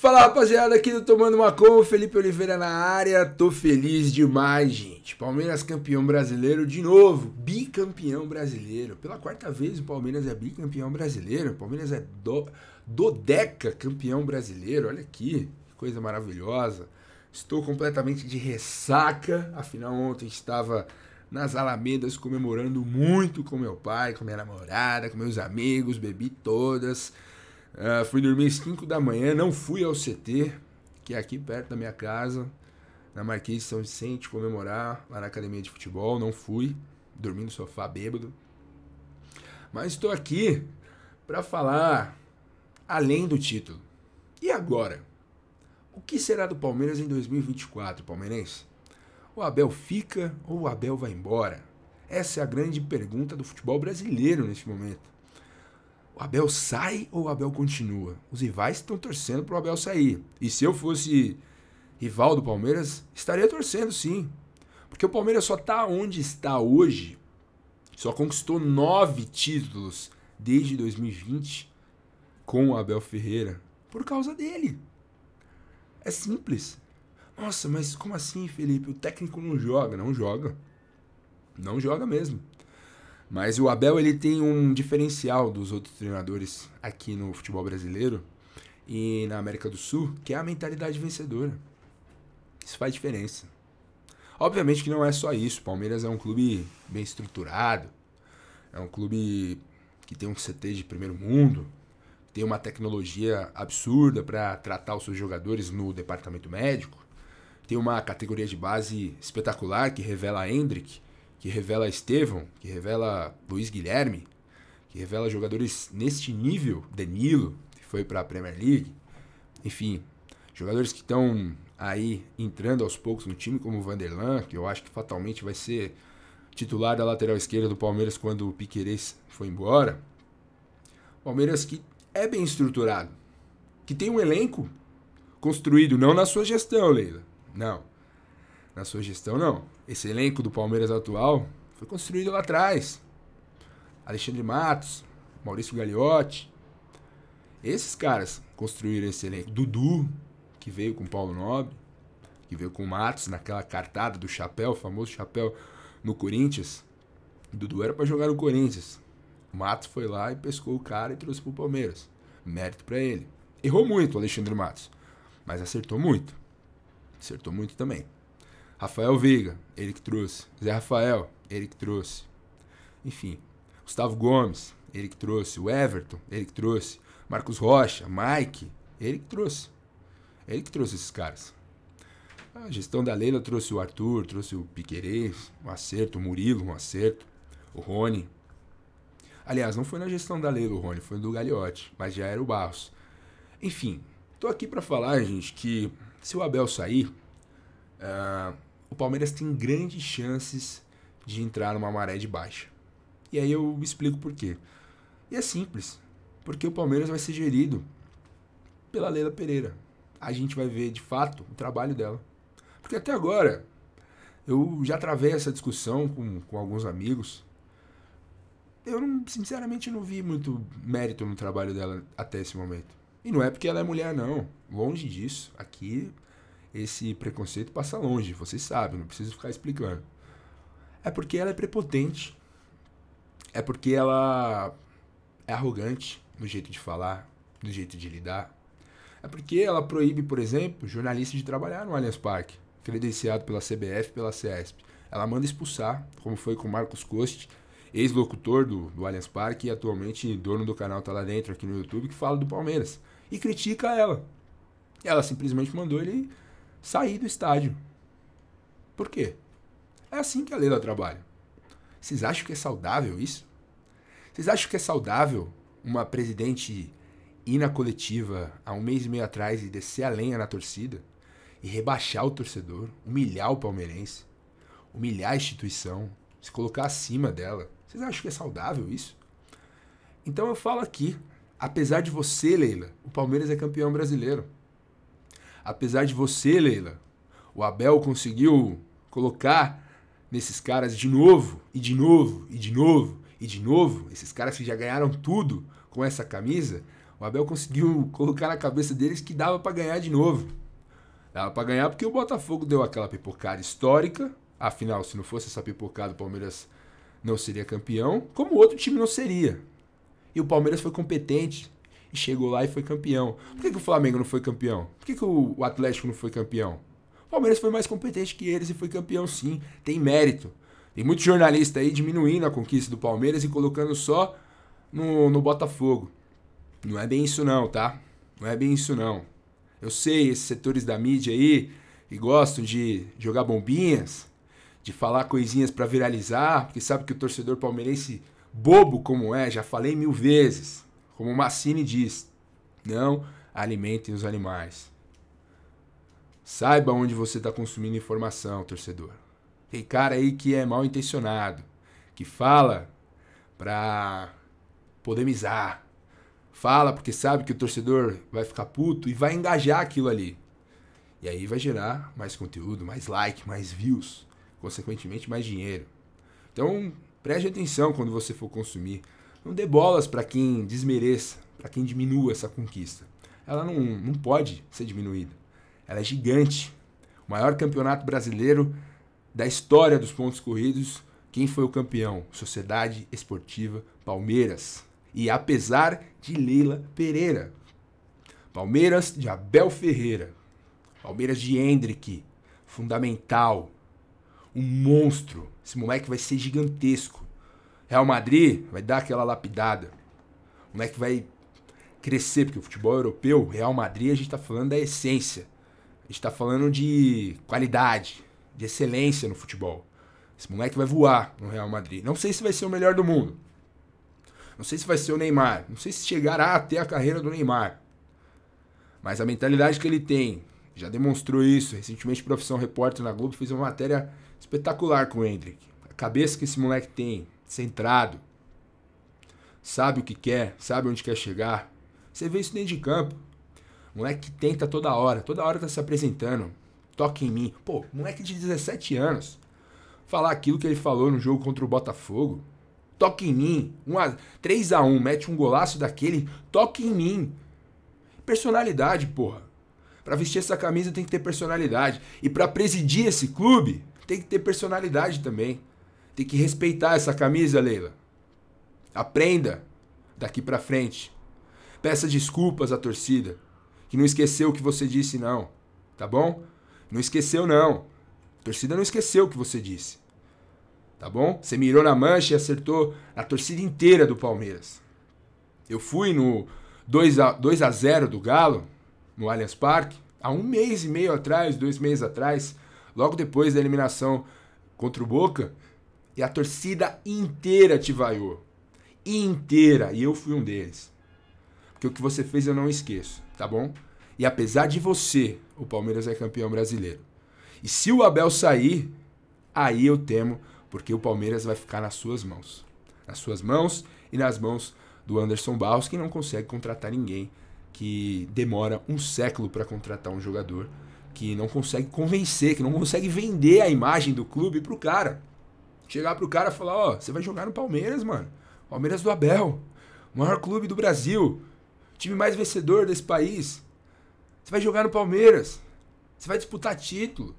Fala rapaziada, aqui do Tomando Macon, Felipe Oliveira na área, tô feliz demais, gente. Palmeiras campeão brasileiro de novo, bicampeão brasileiro. Pela quarta vez o Palmeiras é bicampeão brasileiro, o Palmeiras é do, dodeca campeão brasileiro, olha aqui, coisa maravilhosa. Estou completamente de ressaca, afinal ontem estava nas Alamedas comemorando muito com meu pai, com minha namorada, com meus amigos, bebi todas. Uh, fui dormir às 5 da manhã, não fui ao CT, que é aqui perto da minha casa, na Marquês de São Vicente, comemorar lá na academia de futebol. Não fui, dormi no sofá bêbado. Mas estou aqui para falar além do título. E agora? O que será do Palmeiras em 2024, palmeirense? O Abel fica ou o Abel vai embora? Essa é a grande pergunta do futebol brasileiro neste momento. Abel sai ou o Abel continua? Os rivais estão torcendo para o Abel sair. E se eu fosse rival do Palmeiras, estaria torcendo sim. Porque o Palmeiras só está onde está hoje, só conquistou nove títulos desde 2020 com o Abel Ferreira por causa dele. É simples. Nossa, mas como assim, Felipe? O técnico não joga. Não joga. Não joga mesmo. Mas o Abel ele tem um diferencial dos outros treinadores aqui no futebol brasileiro e na América do Sul, que é a mentalidade vencedora. Isso faz diferença. Obviamente que não é só isso. O Palmeiras é um clube bem estruturado, é um clube que tem um CT de primeiro mundo, tem uma tecnologia absurda para tratar os seus jogadores no departamento médico, tem uma categoria de base espetacular que revela a Hendrick que revela Estevão, que revela Luiz Guilherme, que revela jogadores neste nível, Danilo, que foi para a Premier League, enfim, jogadores que estão aí entrando aos poucos no time, como o Vanderlan, que eu acho que fatalmente vai ser titular da lateral esquerda do Palmeiras quando o Piquerez foi embora. Palmeiras que é bem estruturado, que tem um elenco construído não na sua gestão, Leila, não, na sua gestão, não. Esse elenco do Palmeiras atual foi construído lá atrás. Alexandre Matos, Maurício Gagliotti. Esses caras construíram esse elenco. Dudu, que veio com Paulo Nobre, que veio com Matos naquela cartada do chapéu, famoso chapéu no Corinthians. Dudu era para jogar no Corinthians. Matos foi lá e pescou o cara e trouxe pro Palmeiras. Mérito para ele. Errou muito o Alexandre Matos, mas acertou muito. Acertou muito também. Rafael Veiga, ele que trouxe. Zé Rafael, ele que trouxe. Enfim, Gustavo Gomes, ele que trouxe. O Everton, ele que trouxe. Marcos Rocha, Mike, ele que trouxe. Ele que trouxe esses caras. A gestão da Leila trouxe o Arthur, trouxe o Piquerez, um acerto, o Murilo, um acerto, o Rony. Aliás, não foi na gestão da Leila o Rony, foi do Gagliotti, mas já era o Barros. Enfim, tô aqui para falar, gente, que se o Abel sair, ah, o Palmeiras tem grandes chances de entrar numa maré de baixa. E aí eu explico por quê. E é simples, porque o Palmeiras vai ser gerido pela Leila Pereira. A gente vai ver de fato o trabalho dela. Porque até agora eu já travei essa discussão com, com alguns amigos. Eu não, sinceramente não vi muito mérito no trabalho dela até esse momento. E não é porque ela é mulher, não. Longe disso. Aqui esse preconceito passa longe, vocês sabem, não preciso ficar explicando. É porque ela é prepotente. É porque ela é arrogante no jeito de falar, no jeito de lidar. É porque ela proíbe, por exemplo, jornalistas de trabalhar no Allianz Parque, credenciado pela CBF pela CESP. Ela manda expulsar, como foi com Marcos Coste, ex-locutor do, do Allianz Parque e atualmente dono do canal Tá Lá Dentro aqui no YouTube, que fala do Palmeiras. E critica ela. Ela simplesmente mandou ele sair do estádio. Por quê? É assim que a Leila trabalha. Vocês acham que é saudável isso? Vocês acham que é saudável uma presidente ir na coletiva há um mês e meio atrás e descer a lenha na torcida? E rebaixar o torcedor, humilhar o palmeirense, humilhar a instituição, se colocar acima dela? Vocês acham que é saudável isso? Então eu falo aqui, apesar de você, Leila, o Palmeiras é campeão brasileiro apesar de você, Leila, o Abel conseguiu colocar nesses caras de novo, e de novo, e de novo, e de novo, esses caras que já ganharam tudo com essa camisa, o Abel conseguiu colocar na cabeça deles que dava para ganhar de novo. Dava para ganhar porque o Botafogo deu aquela pipocada histórica, afinal, se não fosse essa pipocada, o Palmeiras não seria campeão, como outro time não seria. E o Palmeiras foi competente, e chegou lá e foi campeão. Por que, que o Flamengo não foi campeão? Por que, que o, Atlético não foi campeão? O Palmeiras foi mais competente que eles e foi campeão sim, tem mérito. Tem muito jornalista aí diminuindo a conquista do Palmeiras e colocando só no, no Botafogo. Não é bem isso não, tá? Não é bem isso não. Eu sei, esses setores da mídia aí que gostam de jogar bombinhas, de falar coisinhas para viralizar, porque sabe que o torcedor palmeirense bobo como é, já falei mil vezes. Como Massini diz, não alimentem os animais. Saiba onde você está consumindo informação, torcedor. Tem cara aí que é mal intencionado, que fala pra polemizar. Fala porque sabe que o torcedor vai ficar puto e vai engajar aquilo ali. E aí vai gerar mais conteúdo, mais like, mais views, consequentemente mais dinheiro. Então, preste atenção quando você for consumir não dê bolas para quem desmereça, para quem diminua essa conquista. Ela não, não pode ser diminuída. Ela é gigante. O maior campeonato brasileiro da história dos pontos corridos. Quem foi o campeão? Sociedade Esportiva Palmeiras. E apesar de Leila Pereira. Palmeiras de Abel Ferreira. Palmeiras de Hendrick. Fundamental. Um monstro. Esse moleque vai ser gigantesco. Real Madrid vai dar aquela lapidada. O moleque é vai crescer, porque o futebol europeu, Real Madrid, a gente está falando da essência. A gente está falando de qualidade, de excelência no futebol. Esse moleque vai voar no Real Madrid. Não sei se vai ser o melhor do mundo. Não sei se vai ser o Neymar. Não sei se chegará até a carreira do Neymar. Mas a mentalidade que ele tem, já demonstrou isso. Recentemente, Profissão Repórter na Globo fez uma matéria espetacular com o Hendrick. A cabeça que esse moleque tem, centrado. Sabe o que quer, sabe onde quer chegar. Você vê isso dentro de campo. Moleque que tenta toda hora, toda hora tá se apresentando. Toca em mim. Pô, moleque de 17 anos. Falar aquilo que ele falou no jogo contra o Botafogo. Toca em mim. 3x1, mete um golaço daquele. Toca em mim. Personalidade, porra. Para vestir essa camisa tem que ter personalidade. E para presidir esse clube, tem que ter personalidade também. Tem que respeitar essa camisa, Leila. Aprenda daqui para frente. Peça desculpas à torcida, que não esqueceu o que você disse não, tá bom? Não esqueceu não. A torcida não esqueceu o que você disse. Tá bom? Você mirou na mancha e acertou a torcida inteira do Palmeiras. Eu fui no 2 a, 2 a 0 do Galo, no Allianz Parque, há um mês e meio atrás, dois meses atrás, logo depois da eliminação contra o Boca, e a torcida inteira te vaiou. Inteira. E eu fui um deles. Porque o que você fez eu não esqueço, tá bom? E apesar de você, o Palmeiras é campeão brasileiro. E se o Abel sair, aí eu temo, porque o Palmeiras vai ficar nas suas mãos. Nas suas mãos e nas mãos do Anderson Barros, que não consegue contratar ninguém, que demora um século para contratar um jogador, que não consegue convencer, que não consegue vender a imagem do clube pro cara. Chegar pro cara e falar, ó, oh, você vai jogar no Palmeiras, mano. Palmeiras do Abel. Maior clube do Brasil. Time mais vencedor desse país. Você vai jogar no Palmeiras. Você vai disputar título.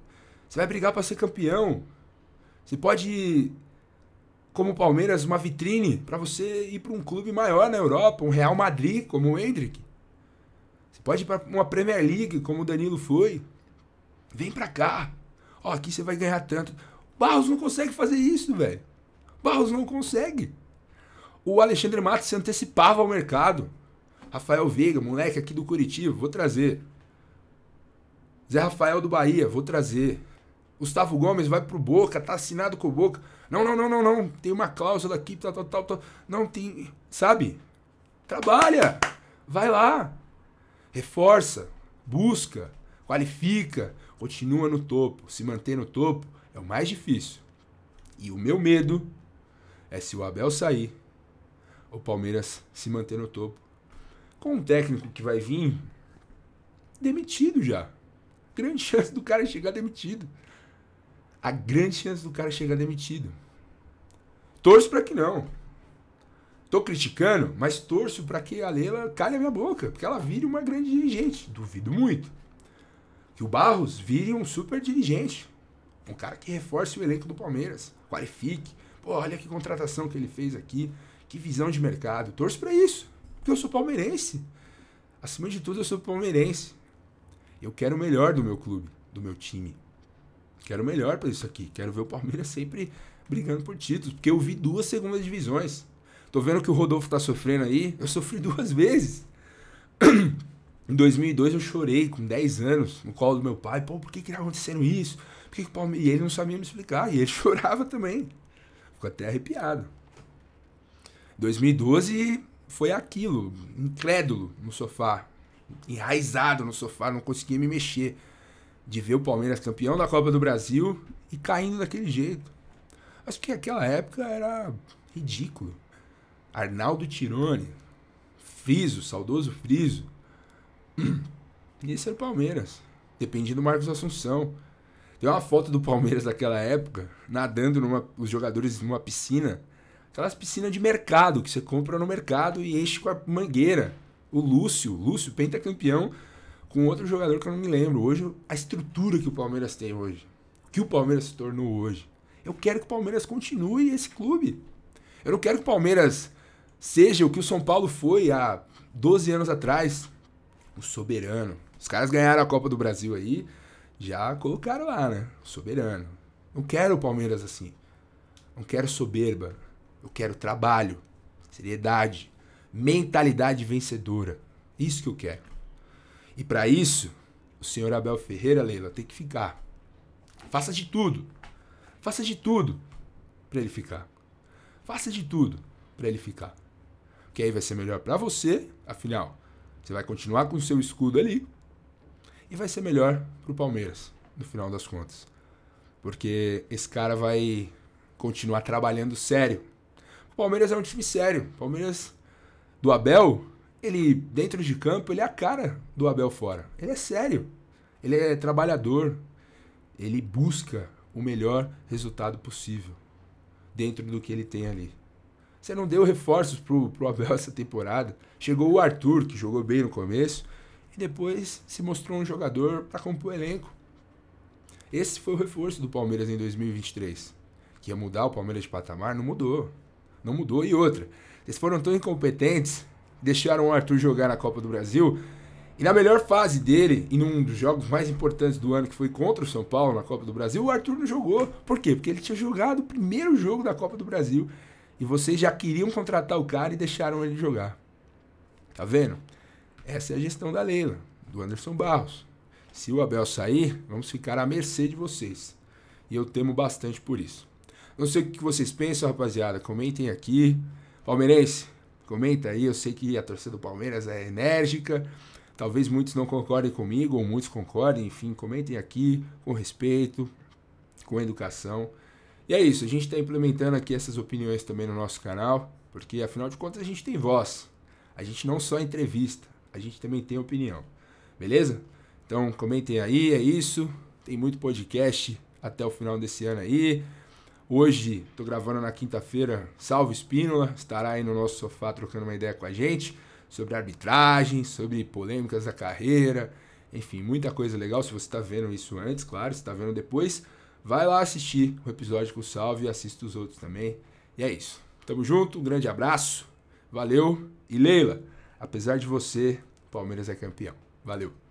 Você vai brigar para ser campeão. Você pode como o Palmeiras, uma vitrine para você ir para um clube maior na Europa, um Real Madrid, como o Hendrick. Você pode ir para uma Premier League, como o Danilo foi. Vem para cá. Ó, aqui você vai ganhar tanto. Barros não consegue fazer isso, velho. Barros não consegue. O Alexandre Matos se antecipava ao mercado. Rafael Veiga, moleque aqui do Curitiba, vou trazer. Zé Rafael do Bahia, vou trazer. Gustavo Gomes vai pro Boca, tá assinado com o Boca. Não, não, não, não, não. Tem uma cláusula aqui, tal, tal, tal, tal. Não tem. Sabe? Trabalha! Vai lá! Reforça, busca, qualifica, continua no topo, se mantém no topo é o mais difícil. E o meu medo é se o Abel sair, o Palmeiras se manter no topo. Com um técnico que vai vir demitido já. Grande chance do cara chegar demitido. A grande chance do cara chegar demitido. Torço para que não. Tô criticando, mas torço para que a Leila calhe a minha boca, porque ela vire uma grande dirigente. Duvido muito. Que o Barros vire um super dirigente. Um cara que reforce o elenco do Palmeiras, qualifique. Pô, olha que contratação que ele fez aqui, que visão de mercado. Torço para isso, porque eu sou palmeirense. Acima de tudo, eu sou palmeirense. Eu quero o melhor do meu clube, do meu time. Quero o melhor para isso aqui. Quero ver o Palmeiras sempre brigando por títulos, porque eu vi duas segundas divisões. Tô vendo que o Rodolfo tá sofrendo aí. Eu sofri duas vezes. em 2002 eu chorei com 10 anos no colo do meu pai. Pô, por que que tá acontecendo isso? Por que Palmeiras E ele não sabia me explicar, e ele chorava também. Ficou até arrepiado. 2012 foi aquilo, incrédulo no sofá, enraizado no sofá, não conseguia me mexer. De ver o Palmeiras campeão da Copa do Brasil e caindo daquele jeito. acho que aquela época era ridículo. Arnaldo Tirone, Friso, saudoso Friso. E esse era o Palmeiras. Dependia do Marcos Assunção. Tem uma foto do Palmeiras daquela época, nadando numa, os jogadores numa piscina. Aquelas piscinas de mercado, que você compra no mercado e enche com a mangueira. O Lúcio, Lúcio, pentacampeão, com outro jogador que eu não me lembro. Hoje, a estrutura que o Palmeiras tem hoje, que o Palmeiras se tornou hoje. Eu quero que o Palmeiras continue esse clube. Eu não quero que o Palmeiras seja o que o São Paulo foi há 12 anos atrás, o soberano. Os caras ganharam a Copa do Brasil aí, já colocaram lá, né? Soberano. Não quero o Palmeiras assim. Não quero soberba. Eu quero trabalho, seriedade, mentalidade vencedora. Isso que eu quero. E para isso, o senhor Abel Ferreira, Leila, tem que ficar. Faça de tudo. Faça de tudo para ele ficar. Faça de tudo para ele ficar. Que aí vai ser melhor para você, afinal, você vai continuar com o seu escudo ali, e vai ser melhor para o Palmeiras, no final das contas. Porque esse cara vai continuar trabalhando sério. O Palmeiras é um time sério. O Palmeiras do Abel, ele dentro de campo, ele é a cara do Abel fora. Ele é sério. Ele é trabalhador. Ele busca o melhor resultado possível dentro do que ele tem ali. Você não deu reforços pro, pro Abel essa temporada. Chegou o Arthur, que jogou bem no começo e depois se mostrou um jogador para compor o elenco. Esse foi o reforço do Palmeiras em 2023. Que ia mudar o Palmeiras de patamar, não mudou. Não mudou. E outra, eles foram tão incompetentes, deixaram o Arthur jogar na Copa do Brasil. E na melhor fase dele, e num dos jogos mais importantes do ano, que foi contra o São Paulo na Copa do Brasil, o Arthur não jogou. Por quê? Porque ele tinha jogado o primeiro jogo da Copa do Brasil. E vocês já queriam contratar o cara e deixaram ele jogar. Tá vendo? Essa é a gestão da Leila, do Anderson Barros. Se o Abel sair, vamos ficar à mercê de vocês. E eu temo bastante por isso. Não sei o que vocês pensam, rapaziada. Comentem aqui. Palmeirense, comenta aí. Eu sei que a torcida do Palmeiras é enérgica. Talvez muitos não concordem comigo, ou muitos concordem. Enfim, comentem aqui com respeito, com educação. E é isso. A gente está implementando aqui essas opiniões também no nosso canal, porque afinal de contas a gente tem voz. A gente não só entrevista, a gente também tem opinião. Beleza? Então comentem aí, é isso. Tem muito podcast até o final desse ano aí. Hoje estou gravando na quinta-feira, Salvo Espínola estará aí no nosso sofá trocando uma ideia com a gente sobre arbitragem, sobre polêmicas da carreira, enfim, muita coisa legal. Se você está vendo isso antes, claro, se está vendo depois, vai lá assistir o episódio com o Salve e assista os outros também. E é isso. Tamo junto, um grande abraço, valeu e Leila! Apesar de você, Palmeiras é campeão. Valeu!